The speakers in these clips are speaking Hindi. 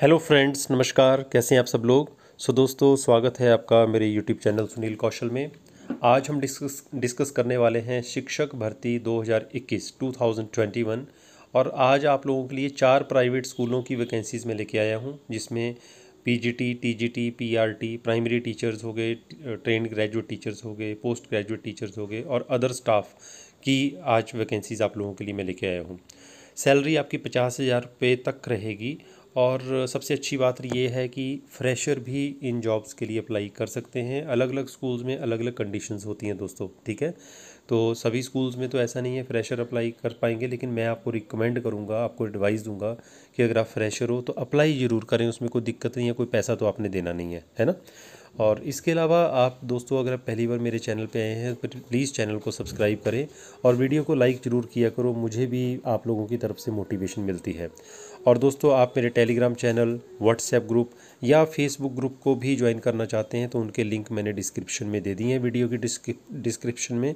हेलो फ्रेंड्स नमस्कार कैसे हैं आप सब लोग सो so, दोस्तों स्वागत है आपका मेरे यूट्यूब चैनल सुनील कौशल में आज हम डिस्कस डिस्कस करने वाले हैं शिक्षक भर्ती 2021 2021 और आज आप लोगों के लिए चार प्राइवेट स्कूलों की वैकेंसीज़ में लेके आया हूं जिसमें PGT, TGT, PRT, primary teachers हो गए ट्रेन ग्रेजुएट टीचर्स हो गए पोस्ट ग्रेजुएट टीचर्स हो गए और अदर स्टाफ की आज वैकेंसीज़ आप लोगों के लिए मैं लेके आया हूँ सैलरी आपकी पचास हज़ार रुपये तक रहेगी और सबसे अच्छी बात ये है कि फ्रेशर भी इन जॉब्स के लिए अप्लाई कर सकते हैं अलग अलग स्कूल्स में अलग अलग कंडीशंस होती हैं दोस्तों ठीक है तो सभी स्कूल्स में तो ऐसा नहीं है फ्रेशर अप्लाई कर पाएंगे लेकिन मैं आपको रिकमेंड करूँगा आपको एडवाइस दूंगा कि अगर आप फ्रेशर हो तो अप्लाई ज़रूर करें उसमें कोई दिक्कत नहीं है कोई पैसा तो आपने देना नहीं है है ना और इसके अलावा आप दोस्तों अगर आप पहली बार मेरे चैनल पे आए हैं तो प्लीज़ चैनल को सब्सक्राइब करें और वीडियो को लाइक ज़रूर किया करो मुझे भी आप लोगों की तरफ से मोटिवेशन मिलती है और दोस्तों आप मेरे टेलीग्राम चैनल व्हाट्सएप ग्रुप या फेसबुक ग्रुप को भी ज्वाइन करना चाहते हैं तो उनके लिंक मैंने डिस्क्रिप्शन में दे दिए हैं वीडियो की डिस्क्रिप्शन में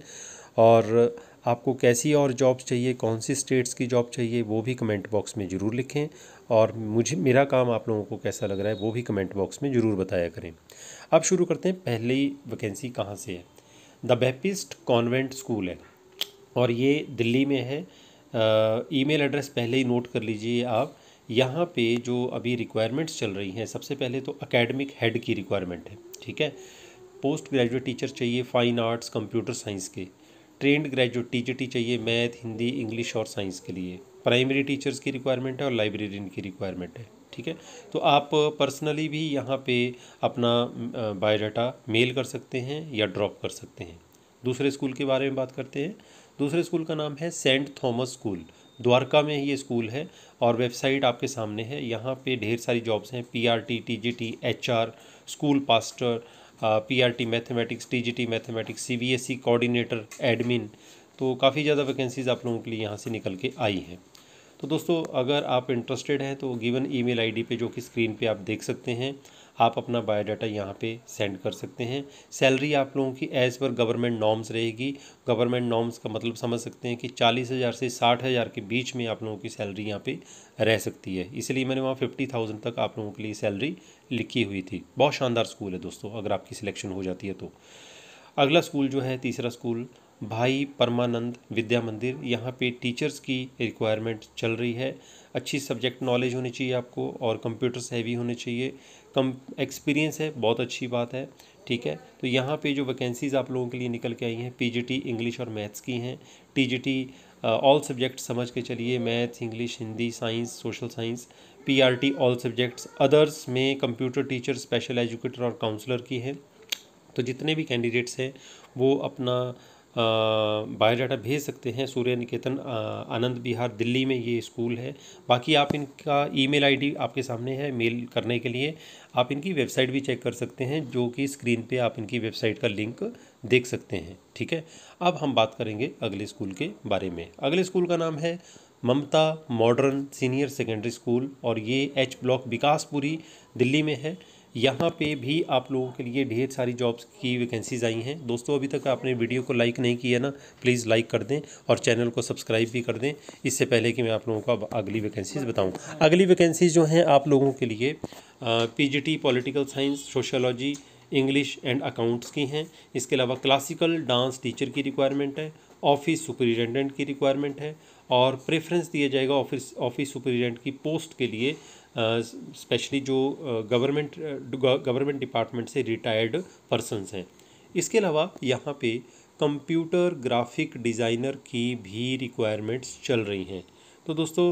और आपको कैसी और जॉब्स चाहिए कौन सी स्टेट्स की जॉब चाहिए वो भी कमेंट बॉक्स में ज़रूर लिखें और मुझे मेरा काम आप लोगों को कैसा लग रहा है वो भी कमेंट बॉक्स में ज़रूर बताया करें अब शुरू करते हैं पहली वैकेंसी कहाँ से है द बेपिस्ट कॉन्वेंट स्कूल है और ये दिल्ली में है ईमेल एड्रेस पहले ही नोट कर लीजिए आप यहाँ पे जो अभी रिक्वायरमेंट्स चल रही हैं सबसे पहले तो अकेडमिक हेड की रिक्वायरमेंट है ठीक है पोस्ट ग्रेजुएट टीचर चाहिए फ़ाइन आर्ट्स कंप्यूटर साइंस के ट्रेंड ग्रेजुएट टीचर टी चाहिए मैथ हिंदी इंग्लिश और साइंस के लिए प्राइमरी टीचर्स की रिक्वायरमेंट है और लाइब्रेरियन की रिक्वायरमेंट है ठीक है तो आप पर्सनली भी यहाँ पे अपना बायोडाटा मेल कर सकते हैं या ड्रॉप कर सकते हैं दूसरे स्कूल के बारे में बात करते हैं दूसरे स्कूल का नाम है सेंट थॉमस स्कूल द्वारका में ये स्कूल है और वेबसाइट आपके सामने है यहाँ पे ढेर सारी जॉब्स हैं P R T T G T H R school pastor P R T mathematics T G T mathematics C B S E coordinator admin तो काफ़ी ज़्यादा वैकेंसीज आप लोगों के लिए यहाँ से निकल के आई हैं तो दोस्तों अगर आप इंटरेस्टेड हैं तो गिवन आई डी पे जो कि स्क्रीन पर आप देख सकते हैं आप अपना बायोडाटा यहाँ पे सेंड कर सकते हैं सैलरी आप लोगों की एज़ पर गवर्नमेंट नॉर्म्स रहेगी गवर्नमेंट नॉर्म्स का मतलब समझ सकते हैं कि चालीस हज़ार से साठ हज़ार के बीच में आप लोगों की सैलरी यहाँ पे रह सकती है इसलिए मैंने वहाँ फिफ्टी थाउजेंड तक आप लोगों के लिए सैलरी लिखी हुई थी बहुत शानदार स्कूल है दोस्तों अगर आपकी सिलेक्शन हो जाती है तो अगला स्कूल जो है तीसरा स्कूल भाई परमानंद विद्या मंदिर यहाँ पे टीचर्स की रिक्वायरमेंट चल रही है अच्छी सब्जेक्ट नॉलेज होनी चाहिए आपको और कंप्यूटर्स हैवी होने चाहिए कम एक्सपीरियंस है बहुत अच्छी बात है ठीक है तो यहाँ पे जो वैकेंसीज़ आप लोगों के लिए निकल के आई हैं पीजीटी इंग्लिश और मैथ्स की हैं टीजीटी ऑल सब्जेक्ट समझ के चलिए maths English Hindi science social science PRT all subjects others में कंप्यूटर टीचर स्पेशल एजुकेटर और काउंसलर की है तो जितने भी कैंडिडेट्स हैं वो अपना बायोडाटा भेज सकते हैं सूर्य निकेतन आनंद बिहार दिल्ली में ये स्कूल है बाकी आप इनका ईमेल आईडी आपके सामने है मेल करने के लिए आप इनकी वेबसाइट भी चेक कर सकते हैं जो कि स्क्रीन पे आप इनकी वेबसाइट का लिंक देख सकते हैं ठीक है अब हम बात करेंगे अगले स्कूल के बारे में अगले स्कूल का नाम है Mamta modern senior secondary school और ये एच ब्लॉक विकासपुरी दिल्ली में है यहाँ पे भी आप लोगों के लिए ढेर सारी जॉब्स की वैकेंसीज़ आई हैं दोस्तों अभी तक आपने वीडियो को लाइक नहीं किया ना प्लीज़ लाइक कर दें और चैनल को सब्सक्राइब भी कर दें इससे पहले कि मैं आप लोगों को अब अगली वैकेंसीज़ बताऊँ अगली वैकेंसीज़ जो हैं आप लोगों के लिए PGT political science sociology English and accounts की हैं इसके अलावा क्लासिकल डांस टीचर की रिक्वायरमेंट है ऑफिस सुपरिटेंडेंट की रिक्वायरमेंट है और प्रेफरेंस दिया जाएगा ऑफिस ऑफिस सुपरिटेंडेंट की पोस्ट के लिए स्पेशली जो गवर्नमेंट गवर्नमेंट डिपार्टमेंट से रिटायर्ड पर्सनस हैं इसके अलावा यहाँ पे कंप्यूटर ग्राफिक डिज़ाइनर की भी रिक्वायरमेंट्स चल रही हैं तो दोस्तों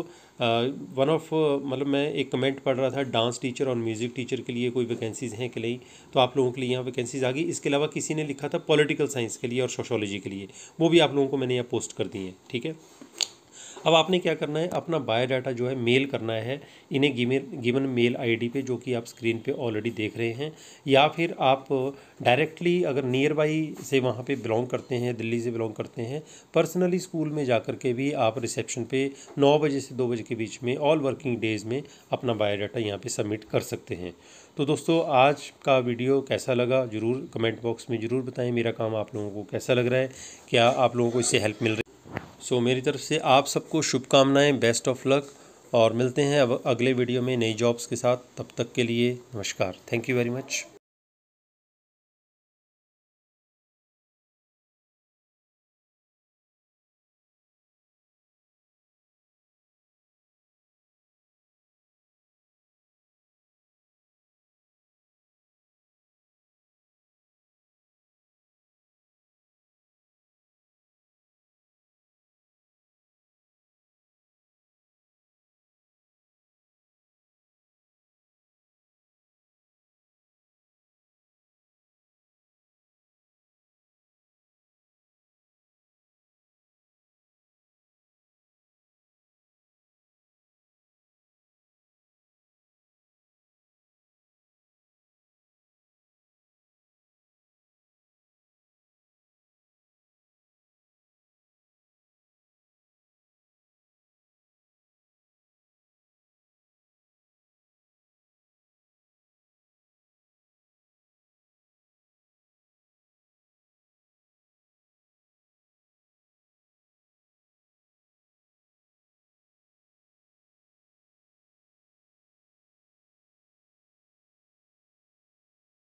वन ऑफ मतलब मैं एक कमेंट पढ़ रहा था डांस टीचर और म्यूज़िक टीचर के लिए कोई वैकेंसीज़ हैं कि नहीं तो आप लोगों के लिए यहाँ वैकेंसीज़ आ गई इसके अलावा किसी ने लिखा था पॉलिटिकल साइंस के लिए और सोशोलॉजी के लिए वो भी आप लोगों को मैंने यहाँ पोस्ट कर दी है ठीक है अब आपने क्या करना है अपना बायोडाटा जो है मेल करना है इन्हें गिवन गिवन मेल आईडी पे जो कि आप स्क्रीन पे ऑलरेडी देख रहे हैं या फिर आप डायरेक्टली अगर नियर बाई से वहाँ पे बिलोंग करते हैं दिल्ली से बिलोंग करते हैं पर्सनली स्कूल में जा के भी आप रिसेप्शन पे नौ बजे से दो बजे के बीच में ऑल वर्किंग डेज़ में अपना बायोडाटा यहाँ पर सबमिट कर सकते हैं तो दोस्तों आज का वीडियो कैसा लगा ज़रूर कमेंट बॉक्स में ज़रूर बताएं मेरा काम आप लोगों को कैसा लग रहा है क्या आप लोगों को इससे हेल्प मिल रही सो so, मेरी तरफ से आप सबको शुभकामनाएं बेस्ट ऑफ लक और मिलते हैं अब अगले वीडियो में नई जॉब्स के साथ तब तक के लिए नमस्कार थैंक यू वेरी मच